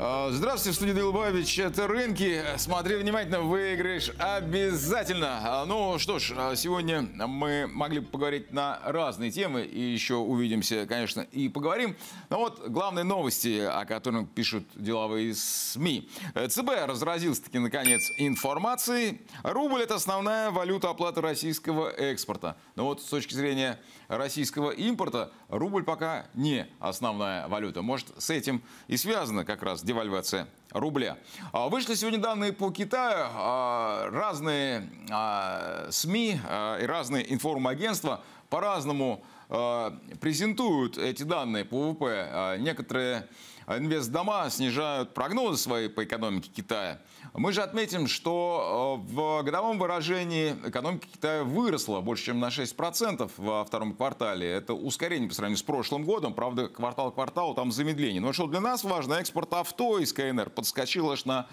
А, здравствуйте, в студии Это рынки. Смотри внимательно, выиграешь обязательно. А, ну что ж, а, сегодня мы могли поговорить на разные темы. И еще увидимся, конечно, и поговорим. Но вот главные новости, о которых пишут деловые СМИ. ЦБ разразился-таки, наконец, информацией. Рубль – это основная валюта оплаты российского экспорта. Но вот с точки зрения российского импорта, рубль пока не основная валюта. Может, с этим и связано как раз девальвация рубля. А, вышли сегодня данные по Китаю. А, разные а, СМИ и разные информагентства – по-разному э, презентуют эти данные по ВВП. Э, некоторые инвестдома снижают прогнозы свои по экономике Китая. Мы же отметим, что э, в годовом выражении экономика Китая выросла больше, чем на 6% во втором квартале. Это ускорение по сравнению с прошлым годом. Правда, квартал к кварталу там замедление. Но что для нас важно, экспорт авто из КНР подскочил аж на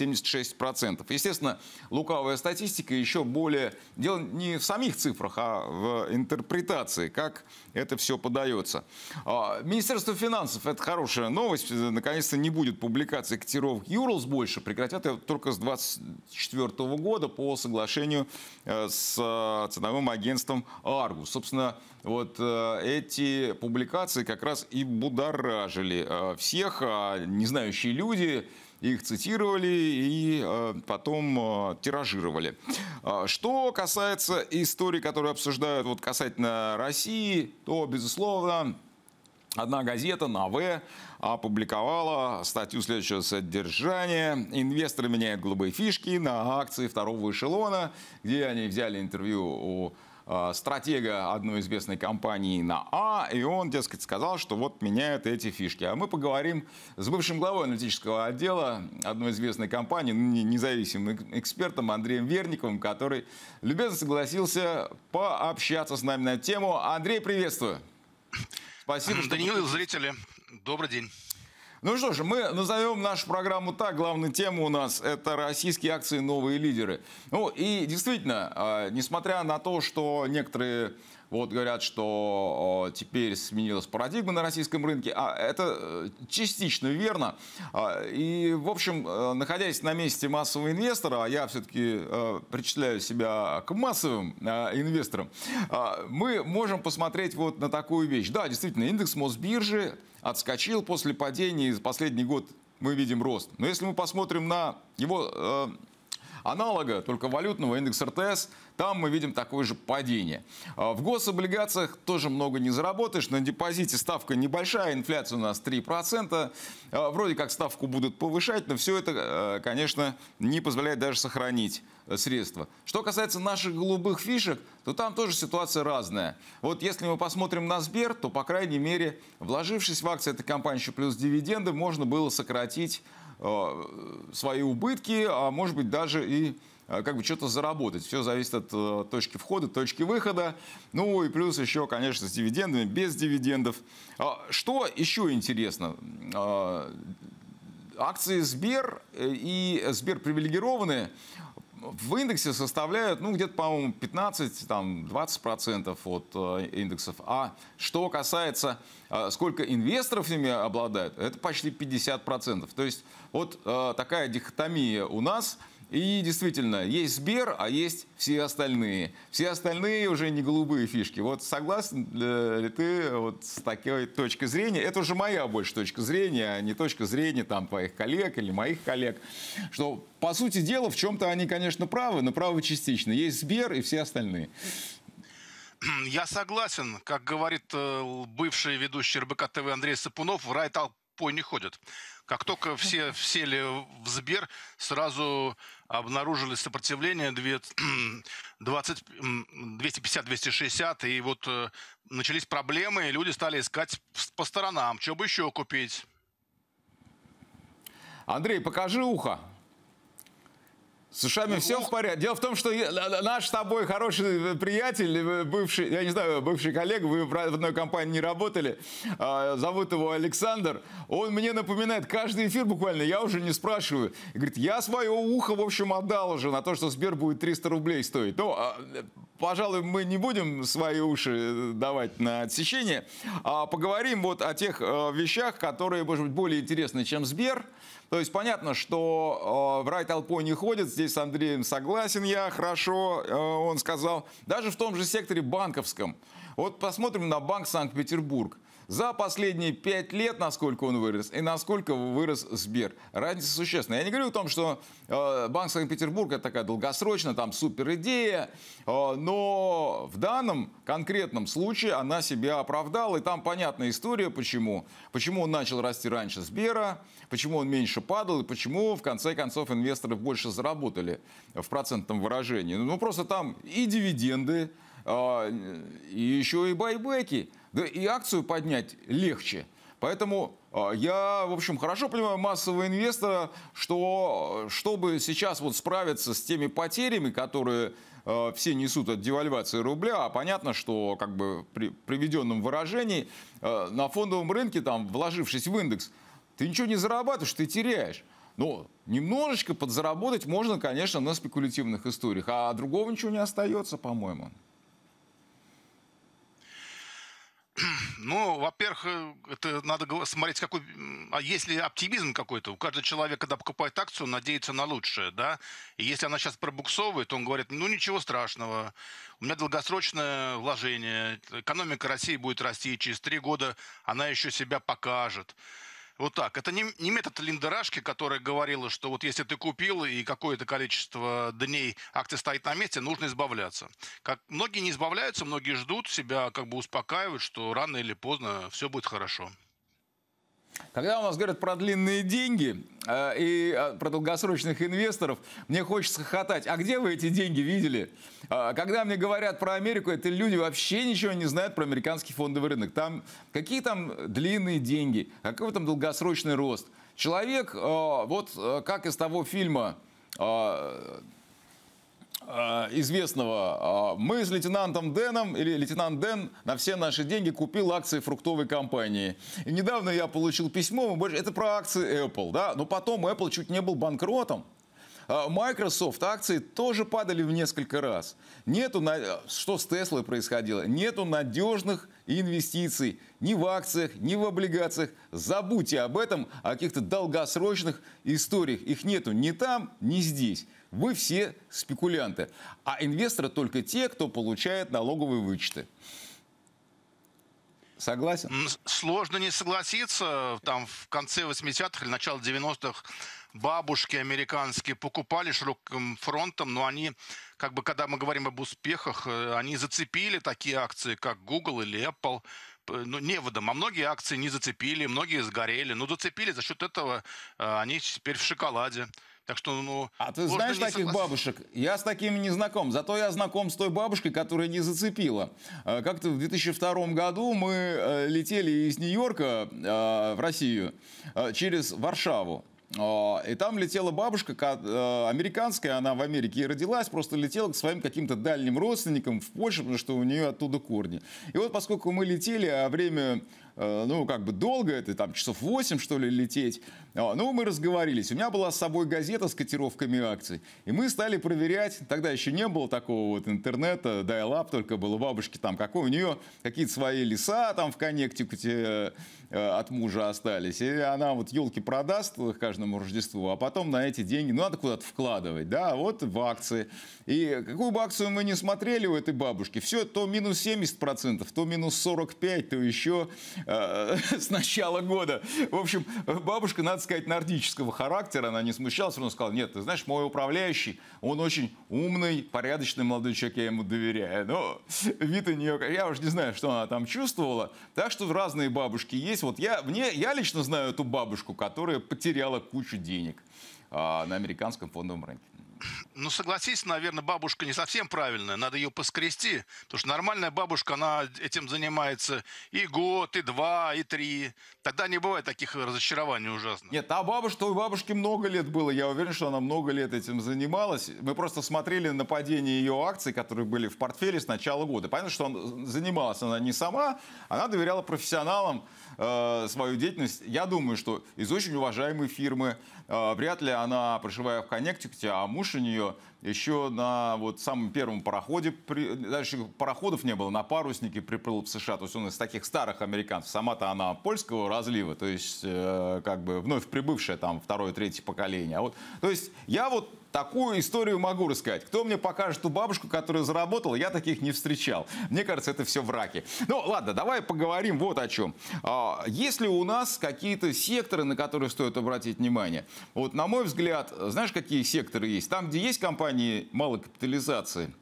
76%. Естественно, лукавая статистика еще более... Дело не в самих цифрах, а в интерпретации, как это все подается. А, Министерство финансов, это хорошая новость, наконец-то не будет публикации котировок Юрлс больше, прекратят это только с 2024 года по соглашению э, с э, ценовым агентством Аргус. Собственно, вот э, эти публикации как раз и будоражили всех, а знающие люди, их цитировали и э, потом э, тиражировали. А, что касается истории, которую обсуждают вот касательно России, то, безусловно, Одна газета «Наве» опубликовала статью следующего содержания «Инвесторы меняют голубые фишки на акции второго эшелона», где они взяли интервью у Э, стратега одной известной компании на А, и он, дескать, сказал, что вот меняют эти фишки. А мы поговорим с бывшим главой аналитического отдела одной известной компании, ну, независимым экспертом Андреем Верниковым, который любезно согласился пообщаться с нами на эту тему. Андрей, приветствую. Спасибо. Даниил, что... зрители, добрый день. Ну что же, мы назовем нашу программу так. Главная тема у нас – это российские акции «Новые лидеры». Ну и действительно, а, несмотря на то, что некоторые вот говорят, что теперь сменилась парадигма на российском рынке. А это э, частично верно. А, и, в общем, э, находясь на месте массового инвестора, а я все-таки э, причисляю себя к массовым инвесторам, а, мы можем посмотреть вот на такую вещь. Да, действительно, индекс Мосбиржи отскочил после падения, и за последний год мы видим рост. Но если мы посмотрим на его аналога, только валютного, индекс РТС, там мы видим такое же падение. А в гособлигациях тоже много не заработаешь, на депозите ставка небольшая, инфляция у нас 3%, а вроде как ставку будут повышать, но все это, э, конечно, не позволяет даже сохранить э, средства. Что касается наших голубых фишек, то там тоже ситуация разная. Вот если мы посмотрим на Сбер, то, по крайней мере, вложившись в акции этой компании еще плюс дивиденды, можно было сократить Э, свои убытки, а может быть даже и э, как бы что-то заработать. Все зависит от э, точки входа, точки выхода. Ну и плюс еще, конечно, с дивидендами, без дивидендов. А что еще интересно? акции Сбер и Сбер привилегированные в индексе составляют, ну, где-то, по-моему, 15-20% там процентов от э, индексов. А что касается, э, сколько инвесторов ими обладают, это почти 50%. процентов, То есть вот э, такая дихотомия у нас – и действительно, есть Сбер, а есть все остальные. Все остальные уже не голубые фишки. Вот согласен э, ли ты вот с такой точки зрения? Это уже моя больше точка зрения, а не точка зрения там твоих коллег или моих коллег. Что, по сути дела, в чем-то они, конечно, правы, но правы частично. Есть Сбер и все остальные. Я согласен, как говорит э, бывший ведущий РБК ТВ Андрей Сапунов, рай толп тупой не ходят. Как только все сели в Сбер, сразу обнаружили сопротивление 250-260, и вот э, начались проблемы, и люди стали искать по сторонам, что бы еще купить. Андрей, покажи ухо. С ушами все в порядке. Дело в том, что наш с тобой хороший э, приятель, э, бывший, я не знаю, бывший коллега, вы в одной компании не работали, а, зовут его Александр, он мне напоминает каждый эфир буквально, я уже не спрашиваю. Говорит, я свое ухо, в общем, отдал уже на то, что Сбер будет 300 рублей стоить. Ну, а, э, пожалуй, мы не будем свои уши давать на отсечение, а поговорим вот о тех вещах, которые, может быть, более интересны, чем Сбер, то есть понятно, что э, в рай толпой не ходит, здесь с Андреем согласен я, хорошо, э, он сказал. Даже в том же секторе банковском. Вот посмотрим на банк Санкт-Петербург за последние пять лет, насколько он вырос, и насколько вырос Сбер. Разница существенная. Я не говорю о том, что э, Банк Санкт-Петербурга такая долгосрочная, там супер идея, э, но в данном конкретном случае она себя оправдала, и там понятная история, почему. Почему он начал расти раньше Сбера, почему он меньше падал, и почему в конце концов инвесторы больше заработали в процентном выражении. Ну, просто там и дивиденды, э, и еще и байбеки. Да и акцию поднять легче. Поэтому а, я, в общем, хорошо понимаю массового инвестора, что а, чтобы сейчас вот справиться с теми потерями, которые а, все несут от девальвации рубля, а понятно, что как бы при приведенном выражении на фондовом рынке, там, вложившись в индекс, ты ничего не зарабатываешь, ты теряешь. Но ну, немножечко подзаработать можно, конечно, на спекулятивных историях, а другого ничего не остается, по-моему. Ну, во-первых, э, это надо смотреть, какой... А если оптимизм какой-то? У каждого человека, когда покупает акцию, надеется на лучшее, да? И если она сейчас пробуксовывает, он говорит, ну, ничего страшного. У меня долгосрочное вложение. Экономика России будет расти. Через три года она еще себя покажет. Вот так. Это не, не метод Линдерашки, которая говорила, что вот если ты купил и какое-то количество дней акции стоит на месте, нужно избавляться. Как, многие не избавляются, многие ждут себя, как бы успокаивают, что рано или поздно все будет хорошо. Когда у нас говорят про длинные деньги э, и э, про долгосрочных инвесторов, мне хочется хохотать. А где вы эти деньги видели? Э, когда мне говорят про Америку, это люди вообще ничего не знают про американский фондовый рынок. Там какие там длинные деньги, какой там долгосрочный рост. Человек, э, вот э, как из того фильма э, Э, известного. Э, мы с лейтенантом Дэном, или лейтенант Дэн, на все наши деньги купил акции фруктовой компании. И недавно я получил письмо, это про акции Apple, да, но потом Apple чуть не был банкротом. А Microsoft акции тоже падали в несколько раз. Нету, что с Tesla происходило, нету надежных инвестиций ни в акциях, ни в облигациях. Забудьте об этом, о каких-то долгосрочных историях. Их нету ни там, ни здесь. Вы все спекулянты. А инвесторы только те, кто получает налоговые вычеты. Согласен? Сложно не согласиться. Там в конце 80-х или начало 90-х бабушки американские покупали широким фронтом, но они, как бы, когда мы говорим об успехах, э, они зацепили такие акции, как Google или Apple, ну, неводом, а многие акции не зацепили, многие сгорели, но ну, зацепили, за счет этого э, они теперь в шоколаде. Так что, ну, а ты знаешь таких соглас... бабушек? Я с такими не знаком. Зато я знаком с той бабушкой, которая не зацепила. Э, как-то в 2002 году мы э, летели из Нью-Йорка э, в Россию через Варшаву. И там летела бабушка американская, она в Америке и родилась, просто летела к своим каким-то дальним родственникам в Польше, потому что у нее оттуда корни. И вот поскольку мы летели, а время Э, ну, как бы долго это, там, часов 8, что ли, лететь. А, ну, мы разговорились. У меня была с собой газета с котировками акций. И мы стали проверять, тогда еще не было такого вот интернета, дайлап только было, бабушки там какой, у нее какие-то свои леса там в Коннектикуте э, э, от мужа остались. И она вот елки продаст к каждому Рождеству, а потом на эти деньги ну, надо куда-то вкладывать, да, вот в акции. И какую бы акцию мы не смотрели у этой бабушки, все то минус 70%, то минус 45%, то еще Э, с начала года. В общем, бабушка, надо сказать, нордического характера, она не смущалась, она сказала, нет, ты знаешь, мой управляющий, он очень умный, порядочный молодой человек, я ему доверяю. Но вид у нее, я уж не знаю, что она там чувствовала. Так что разные бабушки есть. Вот я, мне, я лично знаю эту бабушку, которая потеряла кучу денег а, на американском фондовом рынке ну, согласись, наверное, бабушка не совсем правильная. Надо ее поскрести. Потому что нормальная бабушка, она этим занимается и год, и два, и три. Тогда не бывает таких разочарований ужасно. Нет, а бабушка, у бабушки много лет было. Я уверен, что она много лет этим занималась. Мы просто смотрели на падение ее акций, которые были в портфеле с начала года. Понятно, что она занималась она не сама, она доверяла профессионалам э, свою деятельность. Я думаю, что из очень уважаемой фирмы э, вряд ли она, проживая в Коннектикуте, а муж слушанию еще на вот самом первом пароходе, при, дальше пароходов не было, на паруснике приплыл в США. То есть он из таких старых американцев. Сама-то она польского разлива, то есть э, как бы вновь прибывшая там второе, третье поколение. А вот, то есть я вот такую историю могу рассказать. Кто мне покажет ту бабушку, которая заработала, я таких не встречал. Мне кажется, это все враки. Ну ладно, давай поговорим вот о чем. А, есть ли у нас какие-то секторы, на которые стоит обратить внимание? Вот на мой взгляд, знаешь, какие секторы есть? Там, где есть компания, компании малой капитализации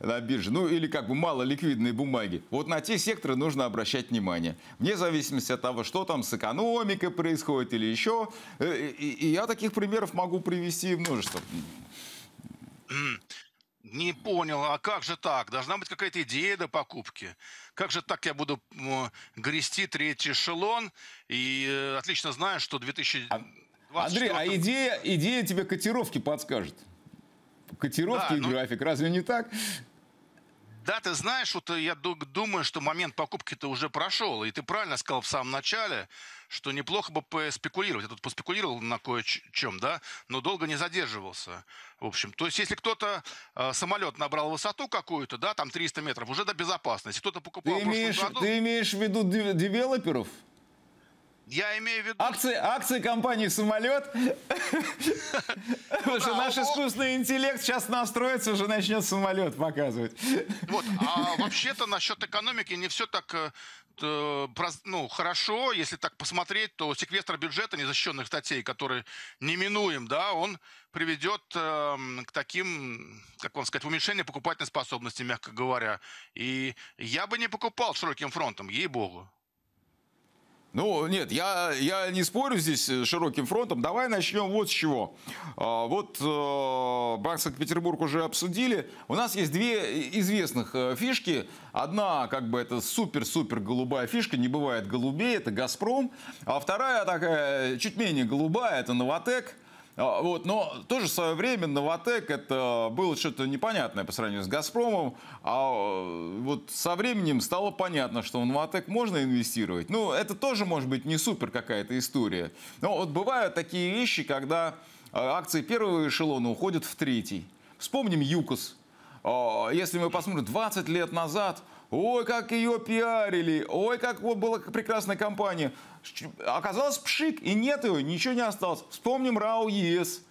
на бирже, ну или как бы малоликвидные бумаги. Вот на те секторы нужно обращать внимание. Вне зависимости от того, что там с экономикой происходит или еще. Э, и я таких примеров могу привести множество. Не понял, а как же так? Должна быть какая-то идея до покупки. Как же так я буду грести третий эшелон и э, отлично знаю, что 2000... А, Андрей, а идея, идея тебе котировки подскажет котировки да, и ну... график, разве не так? Да, ты знаешь, вот я думаю, что момент покупки-то уже прошел. И ты правильно сказал в самом начале, что неплохо бы поспекулировать. Я тут поспекулировал на кое-чем, да, но долго не задерживался. В общем, то есть если кто-то э, самолет набрал высоту какую-то, да, там 300 метров, уже до безопасности. Кто-то покупал ты имеешь, году... Ты имеешь в виду девелоперов? Я имею в виду... Акции, акции компании «Самолет». Потому что ну наш ну- искусственный интеллект сейчас настроится, уже начнет самолет показывать. Вот, а вообще-то насчет экономики не все так э, ну, хорошо, если так посмотреть, то секвестр бюджета незащищенных статей, который неминуем, да, он приведет э, эм, к таким, как вам сказать, уменьшению покупательной способности, мягко говоря. И я бы не покупал широким фронтом, ей-богу. Ну, нет, я, я не спорю здесь э, широким фронтом. Давай начнем вот с чего. А, вот э, Банк Санкт-Петербург уже обсудили. У нас есть две э, известных фишки. Одна, как бы, это супер-супер голубая фишка, не бывает голубей, это «Газпром». А вторая такая, чуть менее голубая, это «Новотек». А, вот, но тоже в свое время Новотек это было что-то непонятное по сравнению с Газпромом, а э, вот со временем стало понятно, что в Новотек можно инвестировать. Ну, это тоже может быть не супер какая-то история. Но вот бывают такие вещи, когда э, акции первого эшелона уходят в третий. Вспомним ЮКОС. А, если мы посмотрим 20 лет назад, Ой, как ее пиарили, ой, как вот была прекрасная компания. Оказалось пшик, и нет ее, ничего не осталось. Вспомним РАО ЕС.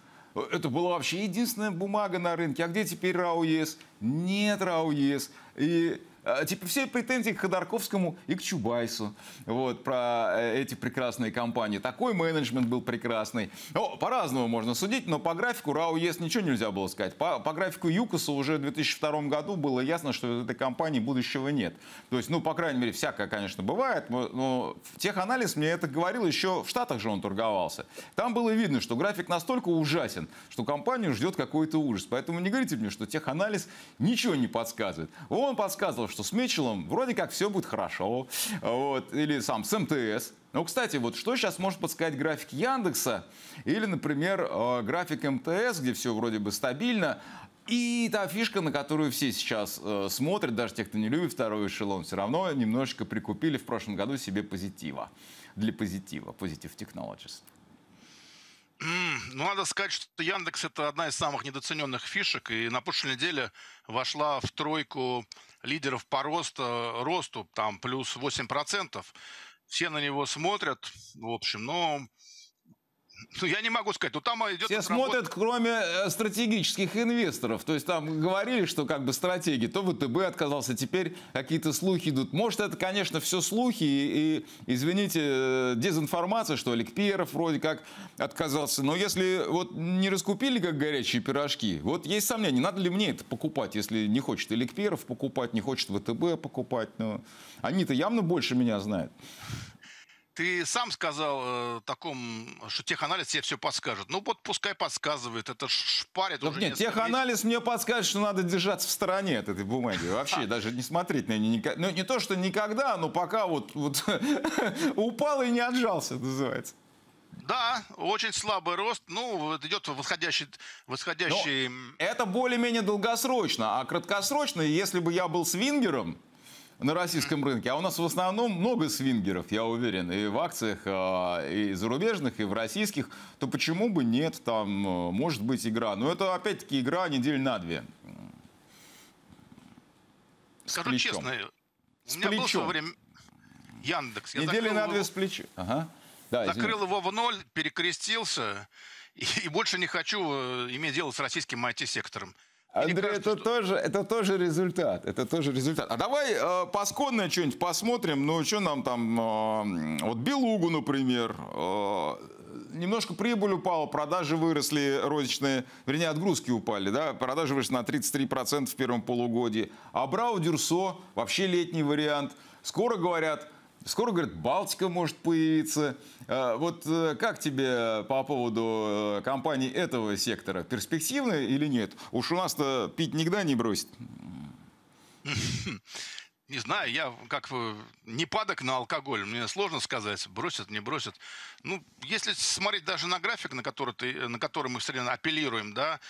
Это была вообще единственная бумага на рынке. А где теперь РАО ЕС? Нет РАО ЕС. И Э, типа все претензии к Ходорковскому и к Чубайсу. Вот, про э, эти прекрасные компании. Такой менеджмент был прекрасный. О, по-разному можно судить, но по графику РАО ЕС ничего нельзя было сказать. По, по графику ЮКОСа уже в 2002 году было ясно, что этой компании будущего нет. То есть, ну, по крайней мере, всякое, конечно, бывает, но, но теханализ мне это говорил, еще в Штатах же он торговался. Там было видно, что график настолько ужасен, что компанию ждет какой-то ужас. Поэтому не говорите мне, что теханализ ничего не подсказывает. Он подсказывал, что с Митчеллом вроде как все будет хорошо. Вот. Или сам с МТС. Ну, кстати, вот что сейчас может подсказать график Яндекса или, например, э, график МТС, где все вроде бы стабильно, и та фишка, на которую все сейчас э, смотрят, даже те, кто не любит второй эшелон, все равно немножечко прикупили в прошлом году себе позитива. Для позитива, позитив Technologies. Ну, надо сказать, что Яндекс – это одна из самых недооцененных фишек, и на прошлой неделе вошла в тройку лидеров по росту, росту там плюс 8%. Все на него смотрят, в общем, но ну, я не могу сказать. Ну, там идет Все смотрят, кроме э, стратегических инвесторов. То есть там говорили, что как бы стратегии. То ВТБ отказался, теперь какие-то слухи идут. Может, это, конечно, все слухи и, и извините, э, дезинформация, что Олег Перов вроде как отказался. Но если вот не раскупили, как горячие пирожки, вот есть сомнения, надо ли мне это покупать, если не хочет Олег Перов покупать, не хочет ВТБ покупать. Но они-то явно больше меня знают ты сам сказал э, таком, что теханализ тебе все подскажет. Ну вот пускай подсказывает, это шпарит. Да уже нет, теханализ месяцев. мне подскажет, что надо держаться в стороне от этой бумаги. Вообще даже не смотреть на нее. Ну не то, что никогда, но пока вот, упал и не отжался, называется. Да, очень слабый рост. Ну, идет восходящий... восходящий... это более-менее долгосрочно. А краткосрочно, если бы я был свингером, на российском рынке. А у нас в основном много свингеров, я уверен, и в акциях, а, и зарубежных, и в российских. То почему бы нет, там э, может быть игра. Но это опять-таки игра недель на две. С Скажу плечом. честно, с у меня плечом. был в время Яндекс. Недели на две его... с плечи. Ага. Да, закрыл его в ноль, перекрестился, и, и больше не хочу э, иметь дело с российским IT-сектором. Андрей, кажется, это, что... тоже, это тоже результат. Это тоже результат. А давай э, посконное что-нибудь посмотрим. Ну, что нам там... Э, вот Белугу, например. Э, немножко прибыль упала, продажи выросли розничные. Вернее, отгрузки упали, да? Продажи выросли на 33% в первом полугодии. А Брау Дюрсо, вообще летний вариант. Скоро говорят, Скоро, говорит, Балтика может появиться. А, вот э, как тебе по поводу э, компаний этого сектора? Перспективно или нет? Уж у нас-то пить никогда не бросит. Не знаю, я как не падок на алкоголь, мне сложно сказать, бросят, не бросят. Ну, если смотреть даже на график, на который, ты, на который мы все время апеллируем, да,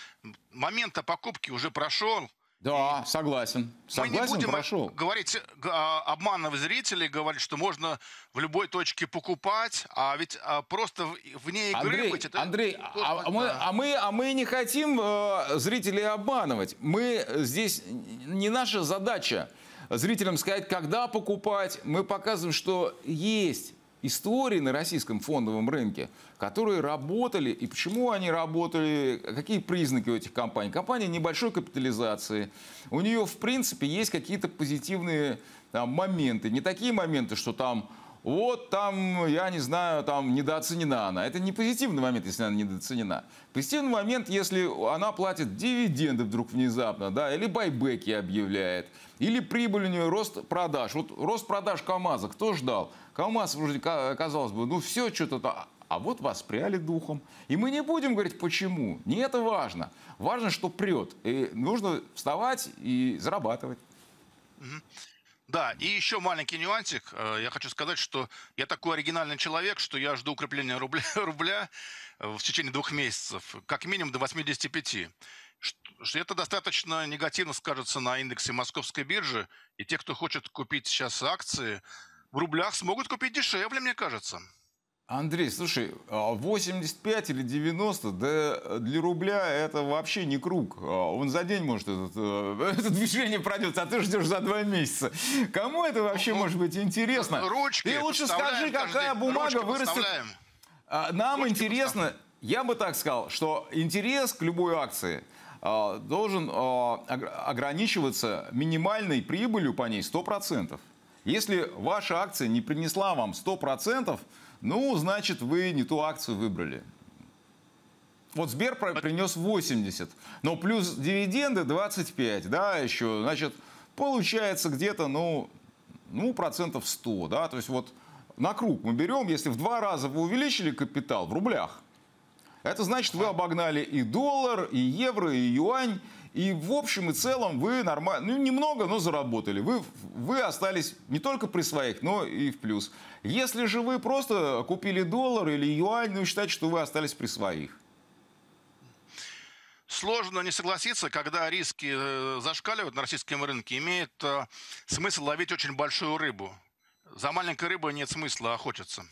момента покупки уже прошел, да, согласен. Согласен, Мы не будем прошел. говорить, э, обманывать зрителей, говорить, что можно в любой точке покупать, а ведь э, просто вне игры Андрей, быть... Это Андрей, тоже... а, а, мы, а, мы, а мы не хотим э, зрителей обманывать. Мы э, здесь... Не наша задача зрителям сказать, когда покупать. Мы показываем, что есть истории на российском фондовом рынке, которые работали, и почему они работали, какие признаки у этих компаний. Компания небольшой капитализации, у нее, в принципе, есть какие-то позитивные там, моменты, не такие моменты, что там вот там, я не знаю, там недооценена она. Это не позитивный момент, если она недооценена. Позитивный момент, если она платит дивиденды вдруг внезапно, да, или байбеки объявляет, или прибыль у нее рост продаж. Вот рост продаж КАМАЗа кто ждал? Хамас, вроде, э, казалось бы, ну все, что-то... А вот вас пряли духом. И мы не будем говорить, почему. Не это важно. Важно, что прет. И нужно вставать и зарабатывать. Да, и еще маленький нюансик. Э, я хочу сказать, что я такой оригинальный человек, что я жду укрепления рубля, рубля э, в течение двух месяцев, как минимум до 85. что Это достаточно негативно скажется на индексе московской биржи, и те, кто хочет купить сейчас акции, в рублях смогут купить дешевле, мне кажется. Андрей, слушай, 85 а или 90, да для рубля это вообще не круг. А, он за день может этот, э, это движение пройдет, а ты ждешь за два месяца. Кому это вообще ну, ну может быть интересно? Ручки ты лучше скажи, какая бумага вырастет. А, нам ручки интересно, я бы так сказал, что интерес к любой акции должен ограничиваться минимальной прибылью по ней 100%. Если ваша акция не принесла вам 100%, ну, значит, вы не ту акцию выбрали. Вот Сбер принес 80, но плюс дивиденды 25, да, еще, значит, получается где-то, ну, ну, процентов 100, да, то есть вот на круг мы берем, если в два раза вы увеличили капитал в рублях, это значит, вы обогнали и доллар, и евро, и юань, и в общем и целом вы нормально, ну немного, но заработали. Вы, вы остались не только при своих, но и в плюс. Если же вы просто купили доллар или юань, ну считайте, что вы остались при своих. Сложно не согласиться, когда риски э, зашкаливают на российском рынке, имеет э, смысл ловить очень большую рыбу. За маленькой рыбой нет смысла охотиться.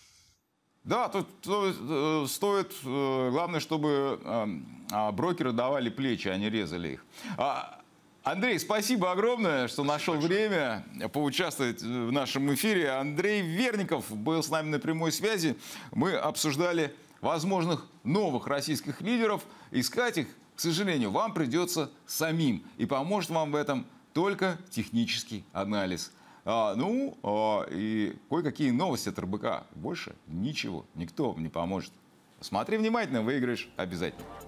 Да, тут, тут э, стоит, э, главное, чтобы эм, а, брокеры давали плечи, а не резали их. А, Андрей, спасибо огромное, что спасибо нашел большое. время э, поучаствовать в нашем эфире. Андрей Верников был с нами на прямой связи. Мы обсуждали возможных новых российских лидеров. Искать их, к сожалению, вам придется самим. И поможет вам в этом только технический анализ а, ну, а, и кое-какие новости от РБК. Больше ничего, никто не поможет. Смотри внимательно, выиграешь обязательно.